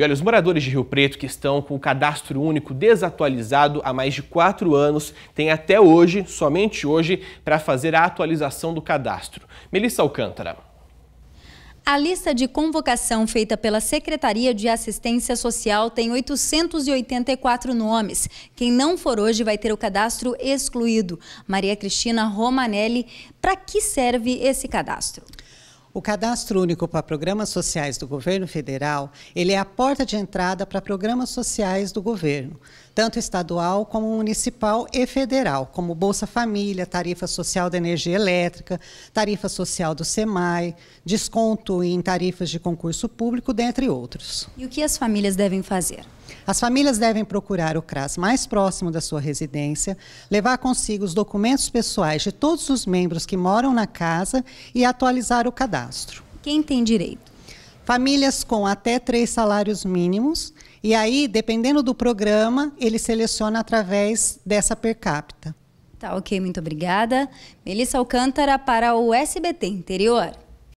E olha, os moradores de Rio Preto que estão com o cadastro único desatualizado há mais de quatro anos têm até hoje, somente hoje, para fazer a atualização do cadastro. Melissa Alcântara. A lista de convocação feita pela Secretaria de Assistência Social tem 884 nomes. Quem não for hoje vai ter o cadastro excluído. Maria Cristina Romanelli, para que serve esse cadastro? O Cadastro Único para Programas Sociais do Governo Federal, ele é a porta de entrada para programas sociais do governo tanto estadual como municipal e federal, como Bolsa Família, tarifa social da energia elétrica, tarifa social do SEMAI, desconto em tarifas de concurso público, dentre outros. E o que as famílias devem fazer? As famílias devem procurar o CRAS mais próximo da sua residência, levar consigo os documentos pessoais de todos os membros que moram na casa e atualizar o cadastro. Quem tem direito? Famílias com até três salários mínimos e aí, dependendo do programa, ele seleciona através dessa per capita. Tá, ok, muito obrigada. Melissa Alcântara para o SBT Interior.